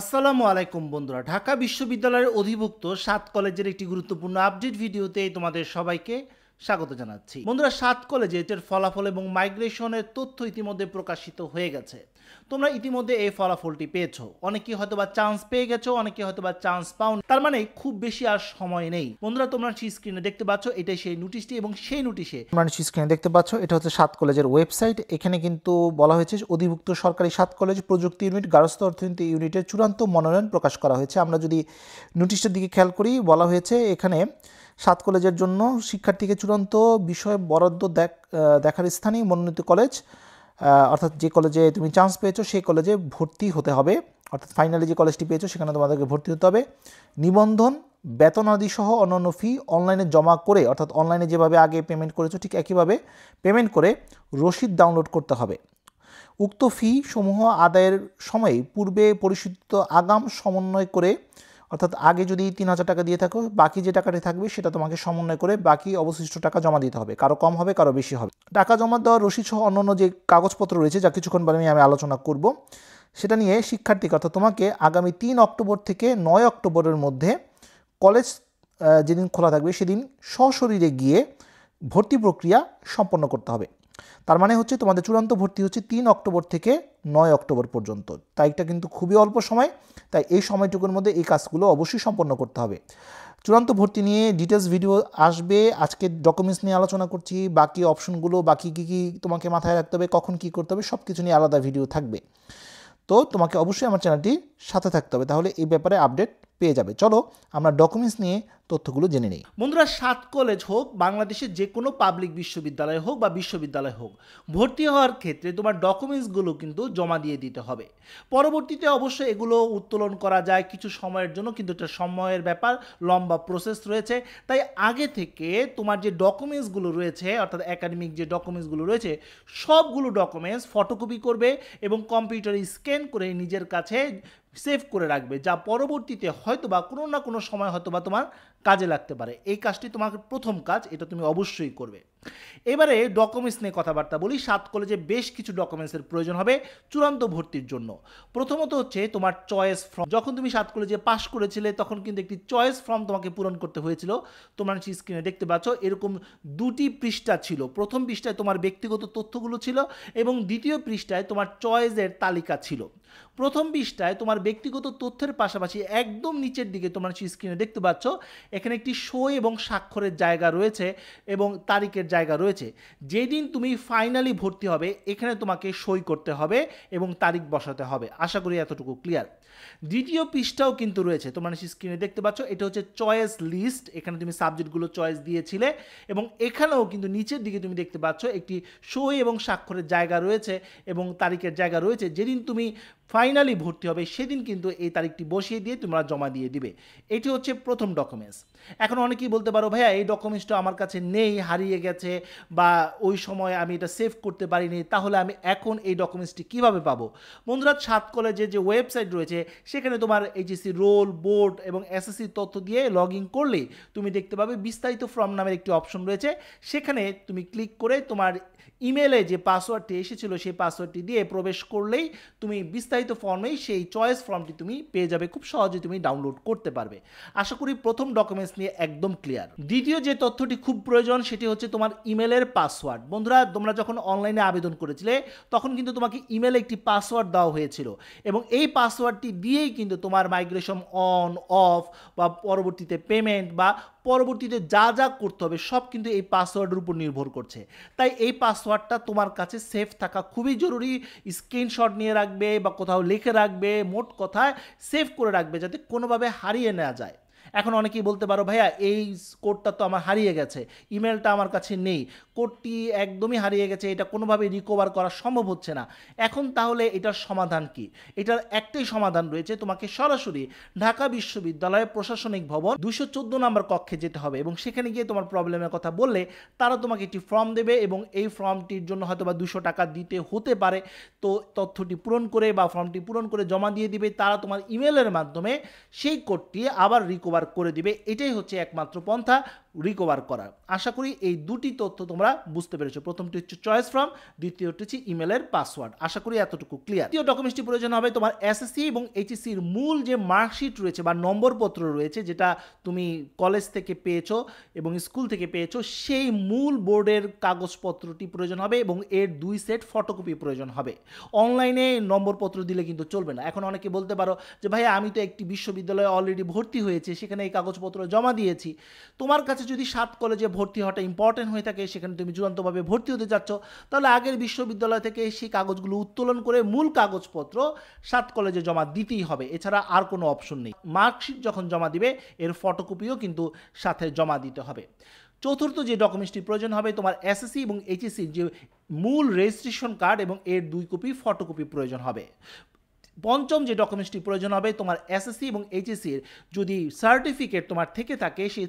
আসসালামু আলাইকুম বন্ধুরা ঢাকা বিশ্ববিদ্যালয়ের অধিভুক্ত সাত কলেজের একটি গুরুত্বপূর্ণ আপডেট ভিডিওতে তোমাদের সবাইকে স্বাগত জানাচ্ছি বন্ধুরা সাত কলেজে এটার ফলাফল এবং মাইগ্রেশনের তথ্য ইতিমধ্যে প্রকাশিত হয়ে গেছে তোমরা ইতিমধ্যে এই ফলাফলটি পেয়েছো অনেকেই হয়তো বা চান্স পেয়ে গেছো অনেকে হয়তো বা চান্স পাও তার মানে খুব বেশি আর সময় নেই বন্ধুরা তোমরা সেই স্ক্রিনে দেখতে পাচ্ছ এটাই সেই নোটিশটি এবং সেই নোটিশে তোমরা সেই স্ক্রিনে দেখতে পাচ্ছ এটা হচ্ছে সাত কলেজের ওয়েবসাইট এখানে কিন্তু বলা হয়েছে অধিভুক্ত সরকারি সাত কলেজ প্রযুক্তি ইউনিট গার্হস্থ অর্থনীতি ইউনিটের চূড়ান্ত মনোনয়ন প্রকাশ করা হয়েছে আমরা যদি নোটিশটার দিকে খেয়াল করি বলা হয়েছে এখানে সাত কলেজের জন্য শিক্ষার্থীকে চূড়ান্ত বিষয় বরাদ্দ দেখার স্থানেই মনোনীত কলেজ অর্থাৎ যে কলেজে তুমি চান্স পেয়েছো সেই কলেজে ভর্তি হতে হবে অর্থাৎ ফাইনালি যে কলেজটি পেয়েছো সেখানে তোমাদেরকে ভর্তি হতে হবে নিবন্ধন বেতন আদি সহ অন্যান্য ফি অনলাইনে জমা করে অর্থাৎ অনলাইনে যেভাবে আগে পেমেন্ট করেছো ঠিক একইভাবে পেমেন্ট করে রসিদ ডাউনলোড করতে হবে উক্ত ফি সমূহ আদায়ের সময়ে পূর্বে পরিশোধিত আগাম সমন্বয় করে অর্থাৎ আগে যদি তিন হাজার টাকা দিয়ে থাকো বাকি যে টাকাটি থাকবে সেটা তোমাকে সমন্বয় করে বাকি অবশিষ্ট টাকা জমা দিতে হবে কারো কম হবে কারো বেশি হবে টাকা জমা দেওয়ার রসিদ সহ অন্যান্য যে কাগজপত্র রয়েছে যা কিছুক্ষণ পরে আমি আলোচনা করব সেটা নিয়ে শিক্ষার্থীকে অর্থাৎ তোমাকে আগামী তিন অক্টোবর থেকে নয় অক্টোবরের মধ্যে কলেজ যেদিন খোলা থাকবে সেদিন সশরীরে গিয়ে ভর্তি প্রক্রিয়া সম্পন্ন করতে হবে তার মানে হচ্ছে তোমাদের চূড়ান্ত ভর্তি হচ্ছে তিন অক্টোবর থেকে নয় অক্টোবর পর্যন্ত তারিখটা কিন্তু খুবই অল্প সময় তাই এই সময়টুকুর মধ্যে এই কাজগুলো অবশ্যই সম্পন্ন করতে হবে চূড়ান্ত ভর্তি নিয়ে ডিটেলস ভিডিও আসবে আজকে ডকুমেন্টস নিয়ে আলোচনা করছি বাকি অপশনগুলো বাকি কী কী তোমাকে মাথায় রাখতে হবে কখন কী করতে হবে সব কিছু নিয়ে আলাদা ভিডিও থাকবে তো তোমাকে অবশ্যই আমার চ্যানেলটি সাথে থাকতে হবে তাহলে এই ব্যাপারে আপডেট পেয়ে যাবে চলো আমরা ডকুমেন্টস নিয়ে তথ্যগুলো জেনে নিই বন্ধুরা সাত কলেজ হোক বাংলাদেশের যে কোনো পাবলিক বিশ্ববিদ্যালয় হোক বা বিশ্ববিদ্যালয় হোক ভর্তি হওয়ার ক্ষেত্রে তোমার ডকুমেন্টসগুলো কিন্তু জমা দিয়ে দিতে হবে পরবর্তীতে অবশ্য এগুলো উত্তোলন করা যায় কিছু সময়ের জন্য কিন্তু এটা সময়ের ব্যাপার লম্বা প্রসেস রয়েছে তাই আগে থেকে তোমার যে ডকুমেন্টসগুলো রয়েছে অর্থাৎ একাডেমিক যে ডকুমেন্টসগুলো রয়েছে সবগুলো ডকুমেন্টস ফটোকপি করবে এবং কম্পিউটারে স্ক্যান করে নিজের কাছে সেভ করে রাখবে যা পরবর্তীতে হয়তো বা কোনো না কোনো সময় হয়তো বা তোমার কাজে লাগতে পারে এই কাজটি তোমার প্রথম কাজ এটা তুমি অবশ্যই করবে এবারে ডকুমেন্টস নিয়ে কথাবার্তা বলি সাত কলেজে বেশ কিছু ডকুমেন্টসের প্রয়োজন হবে চূড়ান্ত ভর্তির জন্য প্রথমত হচ্ছে তোমার চয়েস ফর্ম যখন তুমি সাত কলেজে পাশ করেছিলে তখন কিন্তু একটি চয়েস ফর্ম তোমাকে পূরণ করতে হয়েছিল তোমরা স্ক্রিনে দেখতে পাচ্ছ এরকম দুটি পৃষ্ঠা ছিল প্রথম পৃষ্ঠায় তোমার ব্যক্তিগত তথ্যগুলো ছিল এবং দ্বিতীয় পৃষ্ঠায় তোমার চয়েসের তালিকা ছিল প্রথম পৃষ্ঠায় তোমার ব্যক্তিগত তথ্যের পাশাপাশি একদম নিচের দিকে তোমরা স্ক্রিনে দেখতে পাচ্ছ এখানে একটি সই এবং স্বাক্ষরের জায়গা রয়েছে এবং তারিখের জায়গা রয়েছে যেদিন তুমি ফাইনালি ভর্তি হবে এখানে তোমাকে সই করতে হবে এবং তারিখ বসাতে হবে আশা করি এতটুকু ক্লিয়ার দ্বিতীয় পৃষ্ঠাও কিন্তু রয়েছে তোমরা নিশ্চয় স্ক্রিনে দেখতে পাচ্ছ এটা হচ্ছে চয়েস লিস্ট এখানে তুমি সাবজেক্টগুলো চয়েস দিয়েছিলে এবং এখানেও কিন্তু নিচের দিকে তুমি দেখতে পাচ্ছ একটি সই এবং স্বাক্ষরের জায়গা রয়েছে এবং তারিখের জায়গা রয়েছে যেদিন তুমি ফাইনালি ভর্তি হবে সেদিন কিন্তু এই তারিখটি বসিয়ে দিয়ে তোমরা জমা দিয়ে দিবে এটি হচ্ছে প্রথম ডকুমেন্টস এখন অনেকেই বলতে পারো ভাইয়া এই ডকুমেন্টসটা আমার কাছে নেই হারিয়ে গেছে বা ওই সময় আমি এটা সেভ করতে পারিনি তাহলে আমি এখন এই ডকুমেন্টসটি কিভাবে পাবো বন্ধুরা সাত কলেজে যে ওয়েবসাইট রয়েছে যে সেখানে তোমার এইচএসসি রোল বোর্ড এবং এসএসসি তথ্য দিয়ে লগ ইন করলে তুমি দেখতে পাবে বিস্তারিত ফর্ম নামের একটি অপশন রয়েছে সেখানে তুমি ক্লিক করে তোমার ইমেলে যে পাসওয়ার্ডটি এসেছিল সেই পাসওয়ার্ডটি দিয়ে প্রবেশ করলেই তুমি বিস্তারিত ফর্মেই সেই চয়েস ফর্মটি তুমি পেয়ে যাবে খুব সহজে তুমি ডাউনলোড করতে পারবে আশা করি প্রথম ডকুমেন্টস নিয়ে একদম ক্লিয়ার দ্বিতীয় যে তথ্যটি খুব প্রয়োজন সেটি হচ্ছে তোমার ইমেলের পাসওয়ার্ড বন্ধুরা তোমরা যখন অনলাইনে আবেদন করেছিলে তখন কিন্তু তোমাকে ইমেলে একটি পাসওয়ার্ড দেওয়া হয়েছিল এবং এই পাসওয়ার্ডটি দিয়েই কিন্তু তোমার মাইগ্রেশন অন অফ বা পরবর্তীতে পেমেন্ট বা পরবর্তীতে যা যা করতে হবে সব কিন্তু এই পাসওয়ার্ডের উপর নির্ভর করছে তাই এই পাসওয়ার্ডটা তোমার কাছে সেফ থাকা খুবই জরুরি স্ক্রিনশট নিয়ে রাখবে বা কোথাও লিখে রাখবে মোট কথায় সেভ করে রাখবে যাতে কোনোভাবে হারিয়ে নেওয়া যায় এখন অনেকেই বলতে পারো ভাইয়া এই কোডটা তো আমার হারিয়ে গেছে ইমেলটা আমার কাছে নেই কোডটি একদমই হারিয়ে গেছে এটা কোনোভাবে রিকভার করা সম্ভব হচ্ছে না এখন তাহলে এটার সমাধান কি এটার একটাই সমাধান রয়েছে তোমাকে সরাসরি ঢাকা বিশ্ববিদ্যালয়ের প্রশাসনিক ভবন দুশো চোদ্দ নম্বর কক্ষে যেতে হবে এবং সেখানে গিয়ে তোমার প্রবলেমের কথা বললে তারা তোমাকে একটি ফর্ম দেবে এবং এই ফর্মটির জন্য হয়তো বা দুশো টাকা দিতে হতে পারে তো তথ্যটি পূরণ করে বা ফর্মটি পূরণ করে জমা দিয়ে দিবে তারা তোমার ইমেলের মাধ্যমে সেই কোডটি আবার রিকভার কভার করে দিবে এটাই হচ্ছে একমাত্র পন্থা রিকভার করা আশা করি এই দুটি তথ্য তোমরা বুঝতে পেরেছো প্রথমটি হচ্ছে চয়েস ফ্রম দ্বিতীয়টি হচ্ছে ইমেলের পাসওয়ার্ড আশা করি এতটুকু ক্লিয়ার দ্বিতীয় ডকুমেন্টটি প্রয়োজন হবে তোমার এসএসসি এবং এইচএসসির মূল যে মার্কশিট রয়েছে বা নম্বরপত্র রয়েছে যেটা তুমি কলেজ থেকে পেয়েছো এবং স্কুল থেকে পেয়েছো সেই মূল বোর্ডের কাগজপত্রটি প্রয়োজন হবে এবং এর দুই সেট ফটোকপি প্রয়োজন হবে অনলাইনে নম্বরপত্র দিলে কিন্তু চলবে না এখন অনেকে বলতে পারো যে ভাই আমি তো একটি বিশ্ববিদ্যালয়ে অলরেডি ভর্তি হয়েছে সেখানে এই কাগজপত্র জমা দিয়েছি তোমার কাছে যদি সাত কলেজে ভর্তি হওয়াটা ইম্পর্টেন্ট হয়ে থাকে সেখানে তুমি চূড়ান্তভাবে ভর্তি হতে যাচ্ছ তাহলে আগের বিশ্ববিদ্যালয় থেকে সেই কাগজগুলো উত্তোলন করে মূল কাগজপত্র সাত কলেজে জমা দিতেই হবে এছাড়া আর কোনো অপশন নেই মার্কশিট যখন জমা দিবে এর ফটোকপিও কিন্তু সাথে জমা দিতে হবে চতুর্থ যে ডকুমেন্টসটি প্রয়োজন হবে তোমার এসএসসি এবং এইচএসসি যে মূল রেজিস্ট্রেশন কার্ড এবং এর দুই কপি ফটোকপি প্রয়োজন হবে পঞ্চম যে ডকুমেন্টসটি প্রয়োজন হবে তোমার এসএসসি এবং এইচএসসির যদি সার্টিফিকেট তোমার থেকে থাকে সেই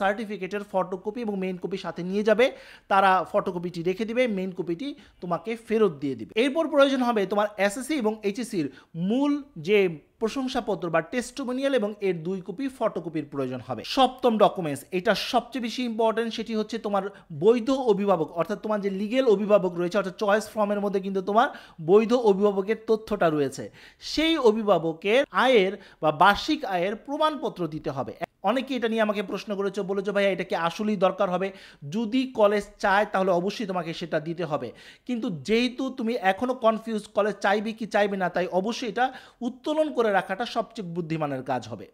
সার্টিফিকেটের ফটোকপি এবং মেইন কপি সাথে নিয়ে যাবে তারা ফটোকপিটি রেখে দিবে মেইন কপিটি তোমাকে ফেরত দিয়ে দিবে এরপর প্রয়োজন হবে তোমার এসএসসি এবং এইচএসসির মূল যে প্রশংসাপত্র বা টেস্টোমোনিয়াল এবং এর দুই কপি ফটোকপির প্রয়োজন হবে সপ্তম ডকুমেন্টস এটা সবচেয়ে বেশি ইম্পর্টেন্ট সেটি হচ্ছে তোমার বৈধ অভিভাবক অর্থাৎ তোমার যে লিগেল অভিভাবক রয়েছে অর্থাৎ চয়েস ফর্মের মধ্যে কিন্তু তোমার বৈধ অভিভাবকের তথ্যটা রয়েছে সেই অভিভাবকের আয়ের বা বার্ষিক আয়ের প্রমাণপত্র দিতে হবে অনেকে এটা নিয়ে আমাকে প্রশ্ন করেছো বলেছো ভাইয়া এটা কি আসলেই দরকার হবে যদি কলেজ চায় তাহলে অবশ্যই তোমাকে সেটা দিতে হবে কিন্তু যেহেতু তুমি এখনও কনফিউজ কলেজ চাইবে কি চাইবে না তাই অবশ্যই এটা উত্তোলন করে রাখাটা সবচেয়ে বুদ্ধিমানের কাজ হবে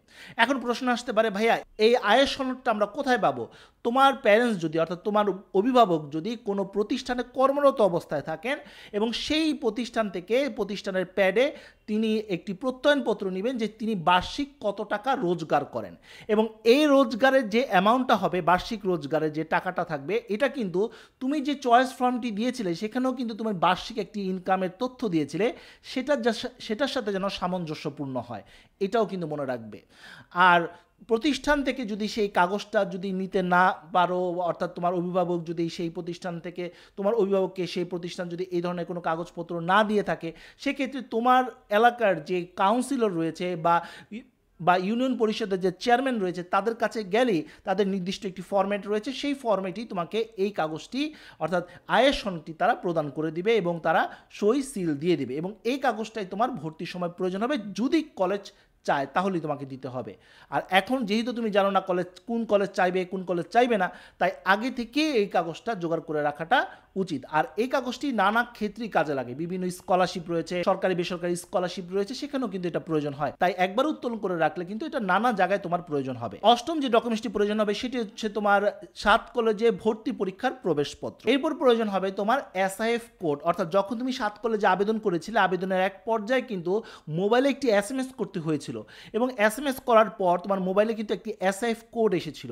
এখন প্রশ্ন আসতে পারে ভাইয়া এই আয়ের সনদটা আমরা কোথায় পাবো তোমার প্যারেন্টস যদি অর্থাৎ তোমার অভিভাবক যদি কোনো প্রতিষ্ঠানে কর্মরত অবস্থায় থাকেন এবং সেই প্রতিষ্ঠান থেকে প্রতিষ্ঠানের প্যাডে তিনি একটি প্রত্যয়নপত্র নেবেন যে তিনি বার্ষিক কত টাকা রোজগার করেন এবং এই রোজগারের যে অ্যামাউন্টটা হবে বার্ষিক রোজগারের যে টাকাটা থাকবে এটা কিন্তু তুমি যে চয়েস ফর্মটি দিয়েছিলে সেখানেও কিন্তু তোমার বার্ষিক একটি ইনকামের তথ্য দিয়েছিলে সেটা সেটার সাথে যেন সামঞ্জস্যপূর্ণ হয় এটাও কিন্তু মনে রাখবে আর প্রতিষ্ঠান থেকে যদি সেই কাগজটা যদি নিতে না পারো অর্থাৎ তোমার অভিভাবক যদি সেই প্রতিষ্ঠান থেকে তোমার অভিভাবককে সেই প্রতিষ্ঠান যদি এই ধরনের কোনো কাগজপত্র না দিয়ে থাকে সেক্ষেত্রে তোমার এলাকার যে কাউন্সিলর রয়েছে বা বা ইউনিয়ন পরিষদের যে চেয়ারম্যান রয়েছে তাদের কাছে গেলে তাদের নির্দিষ্ট একটি ফর্ম্যাট রয়েছে সেই ফর্ম্যাটই তোমাকে এই কাগজটি অর্থাৎ আয়েশনটি তারা প্রদান করে দিবে এবং তারা সই সিল দিয়ে দেবে এবং এই কাগজটাই তোমার ভর্তির সময় প্রয়োজন হবে যদি কলেজ চায় তাহলেই তোমাকে দিতে হবে আর এখন যেহেতু তুমি জানো না কলেজ কোন কলেজ চাইবে কোন কলেজ চাইবে না তাই আগে থেকে এই কাগজটা জোগাড় করে রাখাটা উচিত আর এই কাগজটি নানা ক্ষেত্রেই কাজে লাগে বিভিন্ন স্কলারশিপ রয়েছে সরকারি বেসরকারি স্কলারশিপ রয়েছে সেখানেও কিন্তু এটা প্রয়োজন হয় তাই একবার উত্তোলন করে রাখলে কিন্তু এটা নানা জায়গায় তোমার প্রয়োজন হবে অষ্টম যে ডকুমেন্টসটি প্রয়োজন হবে সেটি হচ্ছে তোমার সাত কলেজে ভর্তি পরীক্ষার প্রবেশপত্র এরপর প্রয়োজন হবে তোমার এসআইএফ কোড অর্থাৎ যখন তুমি সাত কলেজে আবেদন করেছিলে আবেদনের এক পর্যায়ে কিন্তু মোবাইলে একটি এস এম এস করতে হয়েছিল এবং এস করার পর তোমার মোবাইলে কিন্তু একটি এসআইএফ কোড এসেছিল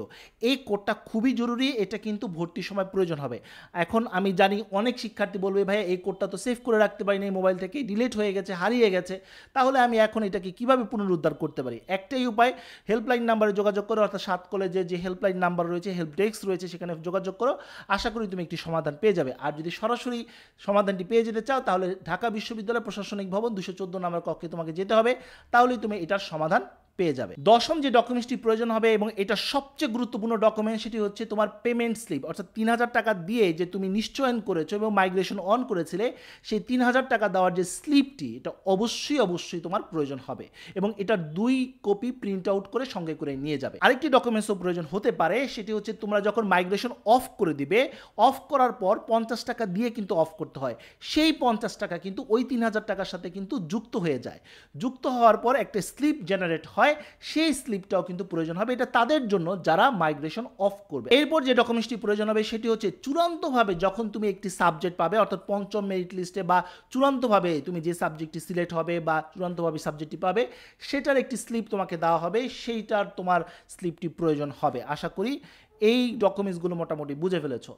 এই কোডটা খুবই জরুরি এটা কিন্তু ভর্তির সময় প্রয়োজন হবে এখন আমি আমি জানি অনেক শিক্ষার্থী বলবে ভাই এই কোডটা তো সেভ করে রাখতে পারি এই মোবাইল থেকে ডিলিট হয়ে গেছে হারিয়ে গেছে তাহলে আমি এখন এটাকে কিভাবে পুনরুদ্ধার করতে পারি একটাই উপায় হেল্পলাইন নাম্বারে যোগাযোগ করো অর্থাৎ সাত কলেজে যে হেল্পলাইন নাম্বার রয়েছে হেল্প ডেস্ক রয়েছে সেখানে যোগাযোগ করো আশা করি তুমি একটি সমাধান পেয়ে যাবে আর যদি সরাসরি সমাধানটি পেয়ে যেতে চাও তাহলে ঢাকা বিশ্ববিদ্যালয় প্রশাসনিক ভবন দুশো চোদ্দো নাম্বার কক্ষে তোমাকে যেতে হবে তাহলেই তুমি এটার সমাধান পেয়ে যাবে দশম যে ডকুমেন্টসটি প্রয়োজন হবে এবং এটা সবচেয়ে গুরুত্বপূর্ণ ডকুমেন্ট সেটি হচ্ছে তোমার পেমেন্ট স্লিপ অর্থাৎ তিন হাজার টাকা দিয়ে যে তুমি নিশ্চয়ন করেছো এবং মাইগ্রেশন অন করেছিলে সেই তিন হাজার টাকা দেওয়ার যে স্লিপটি এটা অবশ্যই অবশ্যই তোমার প্রয়োজন হবে এবং এটার দুই কপি প্রিন্ট আউট করে সঙ্গে করে নিয়ে যাবে আরেকটি ডকুমেন্টসও প্রয়োজন হতে পারে সেটি হচ্ছে তোমরা যখন মাইগ্রেশন অফ করে দিবে অফ করার পর পঞ্চাশ টাকা দিয়ে কিন্তু অফ করতে হয় সেই পঞ্চাশ টাকা কিন্তু ওই তিন হাজার টাকার সাথে কিন্তু যুক্ত হয়ে যায় যুক্ত হওয়ার পর একটা স্লিপ জেনারেট হয় হয় সেই স্লিপটাও কিন্তু প্রয়োজন হবে এটা তাদের জন্য যারা মাইগ্রেশন অফ করবে এরপর যে ডকুমেন্টসটি প্রয়োজন হবে সেটি হচ্ছে চূড়ান্তভাবে যখন তুমি একটি সাবজেক্ট পাবে অর্থাৎ পঞ্চম মেরিট লিস্টে বা চূড়ান্তভাবে তুমি যে সাবজেক্টটি সিলেক্ট হবে বা চূড়ান্তভাবে সাবজেক্টটি পাবে সেটার একটি স্লিপ তোমাকে দেওয়া হবে সেইটার তোমার স্লিপটি প্রয়োজন হবে আশা করি এই ডকুমেন্টসগুলো মোটামুটি বুঝে ফেলেছো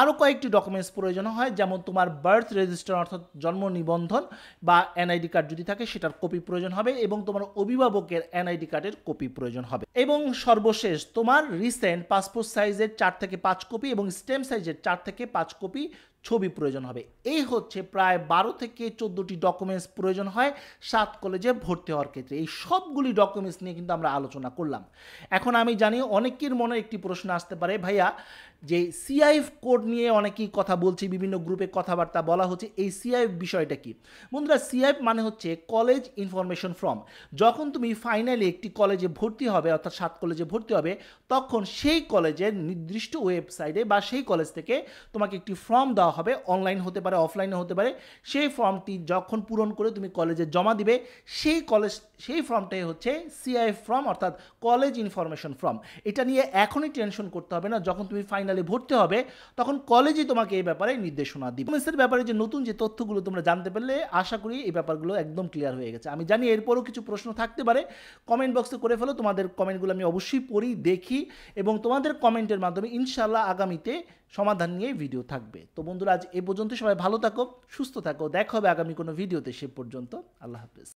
আরও কয়েকটি ডকুমেন্টস প্রয়োজন হয় যেমন তোমার বার্থ রেজিস্টার অর্থাৎ জন্ম নিবন্ধন বা এনআইডি কার্ড যদি থাকে সেটার কপি প্রয়োজন হবে এবং তোমার অভিভাবকের এনআইডি কার্ডের কপি প্রয়োজন হবে এবং সর্বশেষ তোমার রিসেন্ট পাসপোর্ট সাইজের চার থেকে পাঁচ কপি এবং স্টেম সাইজের চার থেকে পাঁচ কপি ছবি প্রয়োজন হবে এই হচ্ছে প্রায় বারো থেকে চোদ্দোটি ডকুমেন্টস প্রয়োজন হয় সাত কলেজে ভর্তি হওয়ার ক্ষেত্রে এই সবগুলি ডকুমেন্টস নিয়ে কিন্তু আমরা আলোচনা করলাম এখন আমি জানি অনেকের মনে একটি প্রশ্ন আসতে পারে ভাইয়া যে সিআইএফ কোড নিয়ে অনেকেই কথা বলছি বিভিন্ন গ্রুপে কথাবার্তা বলা হচ্ছে এই সিআইএফ বিষয়টা কি বন্ধুরা সিআইএফ মানে হচ্ছে কলেজ ইনফরমেশন ফর্ম যখন তুমি ফাইনালি একটি কলেজে ভর্তি হবে অর্থাৎ সাত কলেজে ভর্তি হবে তখন সেই কলেজের নির্দিষ্ট ওয়েবসাইটে বা সেই কলেজ থেকে তোমাকে একটি ফর্ম দেওয়া হবে অনলাইন হতে পারে অফলাইনে হতে পারে সেই ফর্মটি যখন পূরণ করে তুমি কলেজে জমা দিবে সেই কলেজ সেই ফর্মটাই হচ্ছে সিআই ফর্ম অর্থাৎ কলেজ ইনফরমেশন ফর্ম এটা নিয়ে এখনই টেনশন করতে হবে না যখন তুমি ফাইনালে ভর্তি হবে তখন কলেজই তোমাকে এই ব্যাপারে নির্দেশনা দিবে ব্যাপারে যে নতুন যে তথ্যগুলো তোমরা জানতে পারলে আশা করি এই ব্যাপারগুলো একদম ক্লিয়ার হয়ে গেছে আমি জানি এরপরও কিছু প্রশ্ন থাকতে পারে কমেন্ট বক্সে করে ফেলো তোমাদের কমেন্টগুলো আমি অবশ্যই পড়ি দেখি এবং তোমাদের কমেন্টের মাধ্যমে ইনশাল্লাহ আগামীতে সমাধান নিয়ে ভিডিও থাকবে তো বন্ধুরা বন্ধুরা আজ এ পর্যন্ত সবাই ভালো থাকো সুস্থ থাকো দেখা হবে আগামী কোনো ভিডিওতে সে পর্যন্ত আল্লাহ হাফেজ